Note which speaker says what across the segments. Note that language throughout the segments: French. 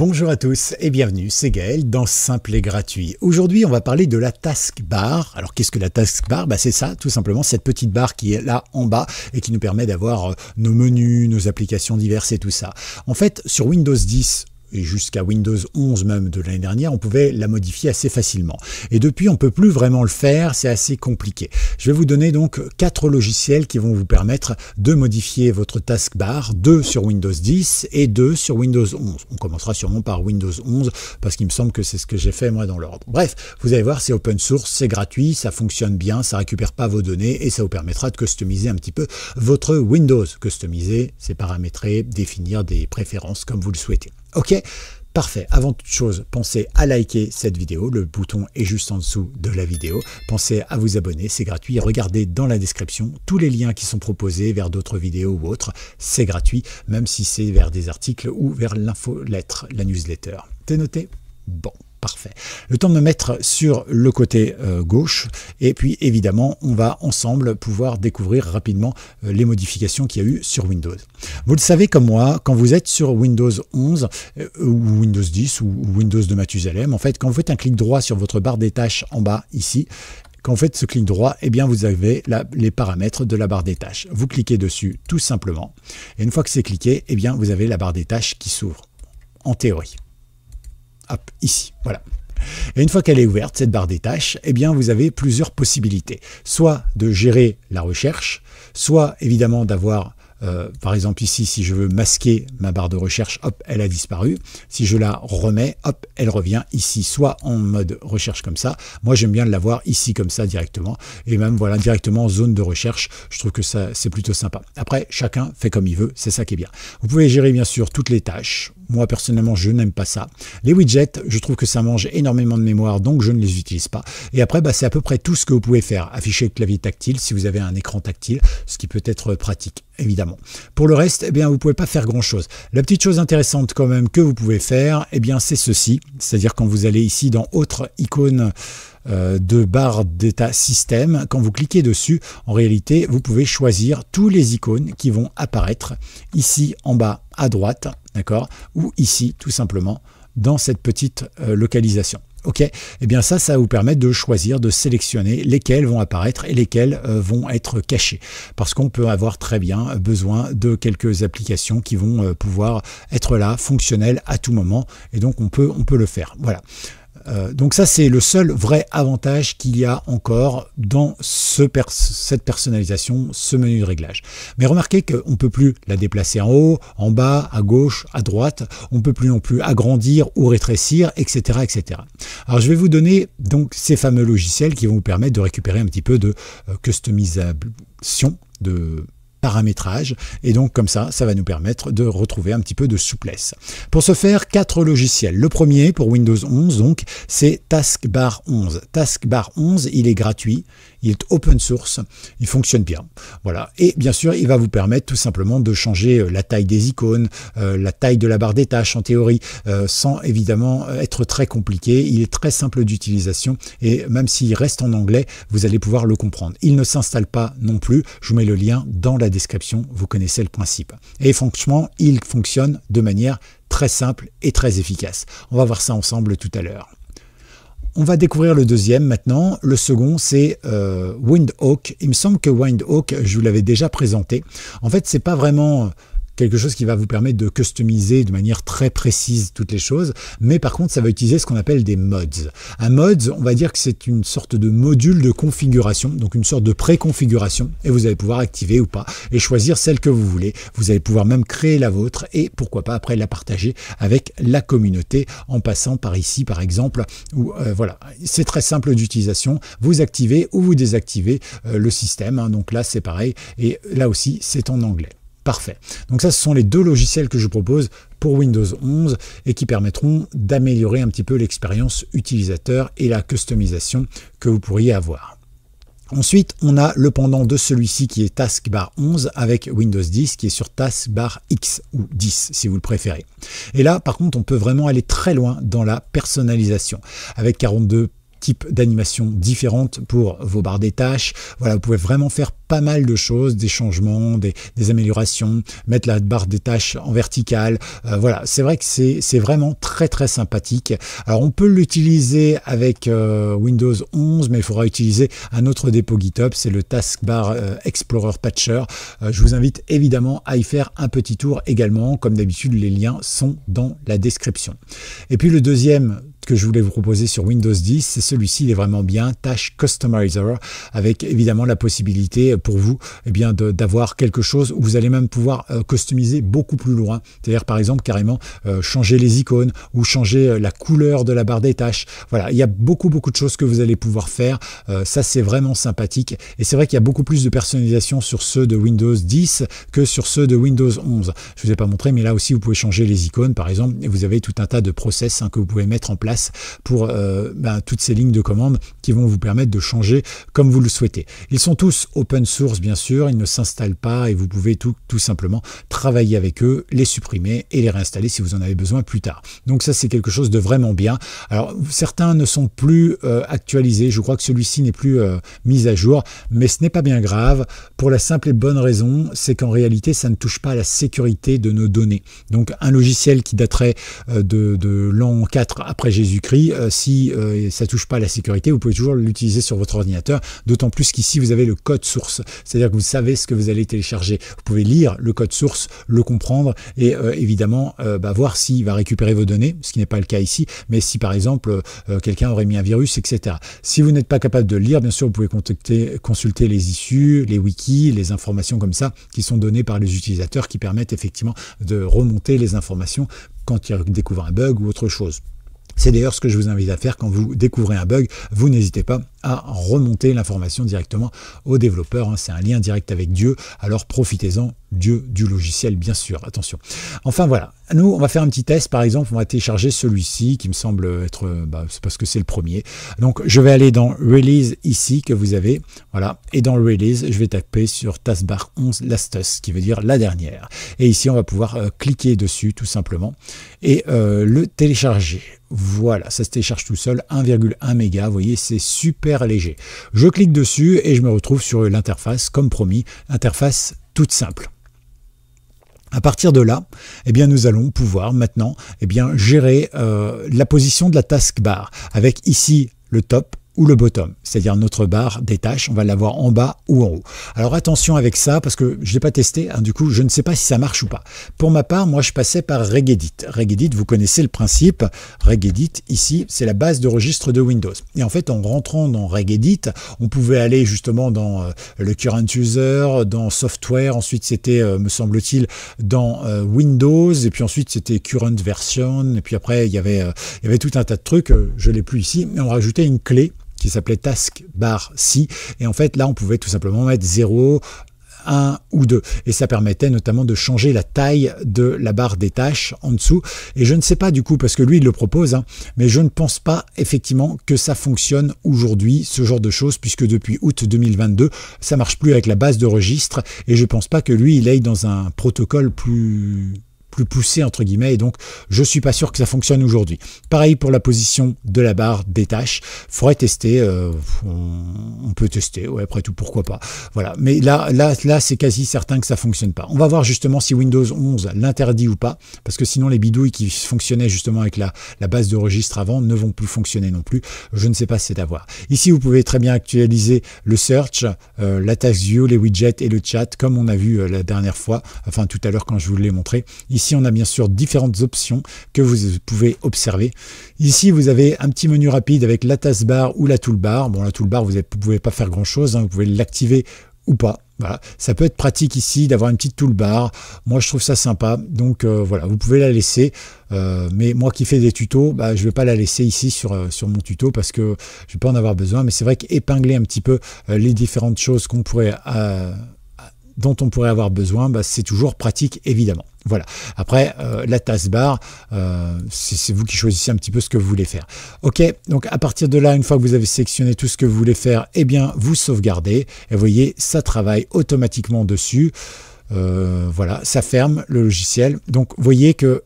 Speaker 1: Bonjour à tous et bienvenue, c'est Gaël dans Simple et Gratuit. Aujourd'hui, on va parler de la taskbar. Alors, qu'est-ce que la taskbar bah, C'est ça, tout simplement, cette petite barre qui est là en bas et qui nous permet d'avoir euh, nos menus, nos applications diverses et tout ça. En fait, sur Windows 10 et jusqu'à Windows 11 même de l'année dernière, on pouvait la modifier assez facilement. Et depuis, on ne peut plus vraiment le faire, c'est assez compliqué. Je vais vous donner donc quatre logiciels qui vont vous permettre de modifier votre taskbar, deux sur Windows 10 et deux sur Windows 11. On commencera sûrement par Windows 11 parce qu'il me semble que c'est ce que j'ai fait moi dans l'ordre. Bref, vous allez voir, c'est open source, c'est gratuit, ça fonctionne bien, ça récupère pas vos données et ça vous permettra de customiser un petit peu votre Windows. Customiser, c'est paramétrer, définir des préférences comme vous le souhaitez. Ok Parfait. Avant toute chose, pensez à liker cette vidéo. Le bouton est juste en dessous de la vidéo. Pensez à vous abonner, c'est gratuit. Regardez dans la description tous les liens qui sont proposés vers d'autres vidéos ou autres. C'est gratuit, même si c'est vers des articles ou vers lettre, la newsletter. T'es noté Bon. Parfait. Le temps de me mettre sur le côté euh, gauche et puis évidemment on va ensemble pouvoir découvrir rapidement euh, les modifications qu'il y a eu sur Windows. Vous le savez comme moi, quand vous êtes sur Windows 11 euh, ou Windows 10 ou, Windows de Mathusalem, en fait quand vous faites un clic droit sur votre barre des tâches en bas ici, quand vous faites ce clic droit, eh bien vous avez les paramètres de la barre des tâches. Vous cliquez dessus tout simplement et une fois que c'est cliqué, eh bien vous avez la barre des tâches qui s'ouvre en théorie ici. Voilà. Et une fois qu'elle est ouverte, cette barre des tâches, eh bien, vous avez plusieurs possibilités. Soit de gérer la recherche, soit évidemment d'avoir, euh, par exemple ici, si je veux masquer ma barre de recherche, hop, elle a disparu. Si je la remets, hop, elle revient ici, soit en mode recherche comme ça. Moi, j'aime bien voir ici comme ça directement, et même voilà directement zone de recherche. Je trouve que ça, c'est plutôt sympa. Après, chacun fait comme il veut, c'est ça qui est bien. Vous pouvez gérer bien sûr toutes les tâches moi, personnellement, je n'aime pas ça. Les widgets, je trouve que ça mange énormément de mémoire, donc je ne les utilise pas. Et après, bah, c'est à peu près tout ce que vous pouvez faire. Afficher le clavier tactile si vous avez un écran tactile, ce qui peut être pratique évidemment. Pour le reste, eh bien, vous ne pouvez pas faire grand-chose. La petite chose intéressante quand même que vous pouvez faire, eh bien, c'est ceci. C'est-à-dire quand vous allez ici dans Autre icône euh, de barre d'état système, quand vous cliquez dessus, en réalité, vous pouvez choisir tous les icônes qui vont apparaître ici en bas à droite d'accord Ou ici, tout simplement, dans cette petite euh, localisation. Ok, et eh bien ça, ça vous permet de choisir, de sélectionner lesquels vont apparaître et lesquels euh, vont être cachés. Parce qu'on peut avoir très bien besoin de quelques applications qui vont euh, pouvoir être là, fonctionnelles à tout moment. Et donc on peut, on peut le faire. Voilà. Euh, donc ça, c'est le seul vrai avantage qu'il y a encore dans cette personnalisation, ce menu de réglage. Mais remarquez qu'on ne peut plus la déplacer en haut, en bas, à gauche, à droite. On ne peut plus non plus agrandir ou rétrécir, etc., etc. Alors je vais vous donner donc ces fameux logiciels qui vont vous permettre de récupérer un petit peu de euh, customisation de paramétrage. Et donc comme ça, ça va nous permettre de retrouver un petit peu de souplesse. Pour ce faire, quatre logiciels. Le premier pour Windows 11, donc, c'est Taskbar 11. Taskbar 11, il est gratuit, il est open source, il fonctionne bien. Voilà. Et bien sûr, il va vous permettre tout simplement de changer euh, la taille des icônes, euh, la taille de la barre des tâches en théorie, euh, sans évidemment être très compliqué. Il est très simple d'utilisation et même s'il reste en anglais, vous allez pouvoir le comprendre. Il ne s'installe pas non plus. Je vous mets le lien dans la description, vous connaissez le principe. Et franchement, il fonctionne de manière très simple et très efficace. On va voir ça ensemble tout à l'heure. On va découvrir le deuxième maintenant. Le second, c'est euh, Windhawk. Il me semble que Windhawk, je vous l'avais déjà présenté. En fait, c'est pas vraiment quelque chose qui va vous permettre de customiser de manière très précise toutes les choses, mais par contre ça va utiliser ce qu'on appelle des mods. Un mods, on va dire que c'est une sorte de module de configuration, donc une sorte de préconfiguration, et vous allez pouvoir activer ou pas, et choisir celle que vous voulez. Vous allez pouvoir même créer la vôtre, et pourquoi pas après la partager avec la communauté, en passant par ici par exemple, où euh, voilà, c'est très simple d'utilisation, vous activez ou vous désactivez euh, le système, hein. donc là c'est pareil, et là aussi c'est en anglais parfait. Donc ça, ce sont les deux logiciels que je propose pour Windows 11 et qui permettront d'améliorer un petit peu l'expérience utilisateur et la customisation que vous pourriez avoir. Ensuite, on a le pendant de celui-ci qui est Taskbar 11 avec Windows 10 qui est sur Taskbar X ou 10 si vous le préférez. Et là, par contre, on peut vraiment aller très loin dans la personnalisation avec 42 type d'animation différente pour vos barres des tâches. Voilà, vous pouvez vraiment faire pas mal de choses, des changements, des, améliorations, mettre la barre des tâches en verticale. Euh, voilà, c'est vrai que c'est vraiment très très sympathique. Alors on peut l'utiliser avec euh, Windows 11, mais il faudra utiliser un autre dépôt GitHub, c'est le Taskbar euh, Explorer Patcher. je vous invite évidemment à y faire un petit tour également. Comme d'habitude, les liens sont dans la description. Et puis le deuxième je voulais vous proposer sur Windows 10. C'est celui-ci, il est vraiment bien, Tâche Customizer, avec évidemment la possibilité pour vous et eh bien d'avoir quelque chose où vous allez même pouvoir euh, customiser beaucoup plus loin. C'est-à-dire par exemple carrément euh, changer les icônes ou changer euh, la couleur de la barre des tâches. Voilà, il y a beaucoup beaucoup de choses que vous allez pouvoir faire. ça c'est vraiment sympathique. Et c'est vrai qu'il y a beaucoup plus de personnalisation sur ceux de Windows 10 que sur ceux de Windows 11. Je vous ai pas montré, mais là aussi vous pouvez changer les icônes par exemple. Et vous avez tout un tas de process hein, que vous pouvez mettre en place pour euh, bah, toutes ces lignes de commande qui vont vous permettre de changer comme vous le souhaitez. Ils sont tous open source bien sûr, ils ne s'installent pas et vous pouvez tout, simplement travailler avec eux, les supprimer et les réinstaller si vous en avez besoin plus tard. Donc ça c'est quelque chose de vraiment bien. Alors certains ne sont plus euh, actualisés, je crois que celui-ci n'est plus euh, mis à jour, mais ce n'est pas bien grave pour la simple et bonne raison, c'est qu'en réalité ça ne touche pas à la sécurité de nos données. Donc un logiciel qui daterait de, de l'an 4 après Jésus du cri, euh, si euh, ça touche pas à la sécurité, vous pouvez toujours l'utiliser sur votre ordinateur, d'autant plus qu'ici vous avez le code source, c'est-à-dire que vous savez ce que vous allez télécharger. Vous pouvez lire le code source, le comprendre et euh, évidemment bah, voir s'il va récupérer vos données, ce qui n'est pas le cas ici, mais si par exemple quelqu'un aurait mis un virus, etc. Si vous n'êtes pas capable de lire, bien sûr, vous pouvez contacter, consulter les issues, les wikis, les informations comme ça qui sont données par les utilisateurs qui permettent effectivement de remonter les informations quand il découvre un bug ou autre chose. C'est d'ailleurs ce que je vous invite à faire quand vous découvrez un bug. Vous n'hésitez pas à remonter l'information directement au développeur. Hein. C'est un lien direct avec Dieu, alors profitez-en Dieu du logiciel, bien sûr, attention. Enfin voilà, nous on va faire un petit test, par exemple, on va télécharger celui-ci qui me semble être, bah, parce que c'est le premier. Donc je vais aller dans Release ici que vous avez, voilà, et dans Release je vais taper sur Taskbar 11 Lastus, qui veut dire la dernière. Et ici on va pouvoir euh, cliquer dessus tout simplement et euh, le télécharger. Voilà, ça se télécharge tout seul, 1,1 méga, vous voyez, c'est super je clique dessus et je me retrouve sur l'interface, comme promis, interface toute simple. À partir de là, eh bien, nous allons pouvoir maintenant eh bien, gérer euh, la position de la taskbar avec ici le top, ou le bottom, c'est-à-dire notre barre des tâches, on va l'avoir en bas ou en haut. Alors attention avec ça, parce que je ne l'ai pas testé, hein, du coup je ne sais pas si ça marche ou pas. Pour ma part, moi je passais par Regedit. Regedit, vous connaissez le principe, Regedit ici, c'est la base de registre de Windows. Et en fait, en rentrant dans Regedit, on pouvait aller justement dans euh, le current user, dans software, ensuite c'était, euh, me semble-t-il, dans euh, Windows, et puis ensuite c'était current version, et puis après il y avait, il y avait tout un tas de trucs, je ne l'ai plus ici, mais on rajoutait une clé qui s'appelait task bar si. Et en fait, là, on pouvait tout simplement mettre 0, 1 ou 2. Et ça permettait notamment de changer la taille de la barre des tâches en dessous. Et je ne sais pas du coup, parce que lui, il le propose, hein, mais je ne pense pas effectivement que ça fonctionne aujourd'hui, ce genre de choses, puisque depuis août 2022, ça marche plus avec la base de registre. Et je pense pas que lui, il aille dans un protocole plus pousser entre guillemets et donc je suis pas sûr que ça fonctionne aujourd'hui. Pareil pour la position de la barre des tâches, faudrait tester, euh, on, peut tester, après tout pourquoi pas. Voilà, mais là là là c'est quasi certain que ça fonctionne pas. On va voir justement si Windows 11 l'interdit ou pas parce que sinon les bidouilles qui fonctionnaient justement avec la, la base de registre avant ne vont plus fonctionner non plus. Je ne sais pas c'est à voir. Ici vous pouvez très bien actualiser le search, euh, la task view, les widgets et le chat comme on a vu euh, la dernière fois, enfin tout à l'heure quand je vous l'ai montré. Ici on a bien sûr différentes options que vous pouvez observer. Ici, vous avez un petit menu rapide avec la tasse bar ou la toolbar. Bon, la toolbar, vous ne pouvez pas faire grand-chose, hein, vous pouvez l'activer ou pas. Voilà, ça peut être pratique ici d'avoir une petite toolbar. Moi, je trouve ça sympa. Donc euh, voilà, vous pouvez la laisser. Euh, mais moi qui fais des tutos, bah, je ne vais pas la laisser ici sur, euh, sur mon tuto parce que je ne vais pas en avoir besoin. Mais c'est vrai qu'épingler un petit peu les différentes choses qu'on pourrait dont on pourrait avoir besoin, bah, c'est toujours pratique évidemment. Voilà. Après, euh, la taskbar, euh, c'est vous qui choisissez un petit peu ce que vous voulez faire. Ok, donc à partir de là, une fois que vous avez sélectionné tout ce que vous voulez faire, eh bien, vous sauvegardez. Et vous voyez, ça travaille automatiquement dessus. Euh, voilà, ça ferme le logiciel. Donc, vous voyez que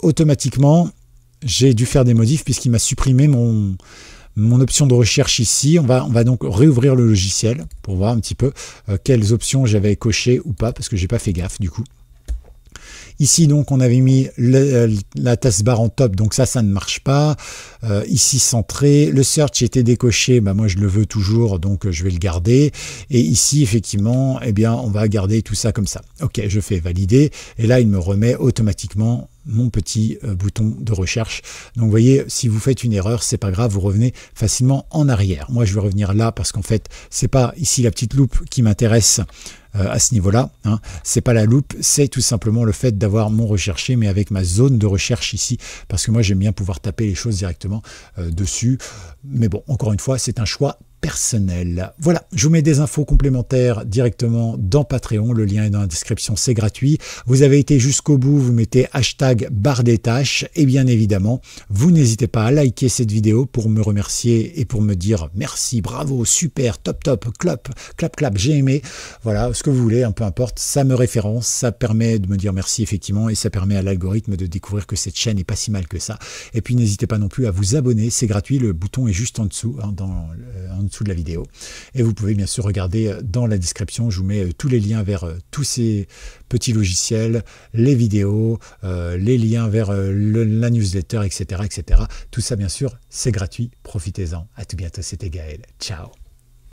Speaker 1: automatiquement, j'ai dû faire des modifs puisqu'il m'a supprimé mon, mon option de recherche ici. On va, on va donc réouvrir le logiciel pour voir un petit peu euh, quelles options j'avais cochées ou pas, parce que j'ai pas fait gaffe du coup. Ici, donc, on avait mis euh, la tasse barre en top, donc ça, ça ne marche pas. Euh, ici, centré. Le search était décoché, bah, moi, je le veux toujours, donc je vais le garder. Et ici, effectivement, eh bien, on va garder tout ça comme ça. OK, je fais valider. Et là, il me remet automatiquement mon petit euh, bouton de recherche. Donc vous voyez, si vous faites une erreur, c'est pas grave, vous revenez facilement en arrière. Moi je vais revenir là parce qu'en fait, c'est pas ici la petite loupe qui m'intéresse euh, à ce niveau-là. Hein. C'est pas la loupe, c'est tout simplement le fait d'avoir mon recherché, mais avec ma zone de recherche ici, parce que moi j'aime bien pouvoir taper les choses directement euh, dessus. Mais bon, encore une fois, c'est un choix personnel. Voilà, je vous mets des infos complémentaires directement dans Patreon, le lien est dans la description, c'est gratuit. Vous avez été jusqu'au bout, vous mettez hashtag barre des tâches et bien évidemment, vous n'hésitez pas à liker cette vidéo pour me remercier et pour me dire merci, bravo, super, top top, clop, clap clap, j'ai aimé. Voilà, ce que vous voulez, un hein, peu importe, ça me référence, ça permet de me dire merci effectivement et ça permet à l'algorithme de découvrir que cette chaîne n'est pas si mal que ça. Et puis n'hésitez pas non plus à vous abonner, c'est gratuit, le bouton est juste en dessous, hein, dans, en dessous de la vidéo. Et vous pouvez bien sûr regarder euh, dans la description, je vous mets euh, tous les liens vers euh, tous ces petits logiciels, les vidéos, les liens vers la newsletter, etc., etc. Tout ça, bien sûr, c'est gratuit. Profitez-en. À tout bientôt, c'était Gaël. Ciao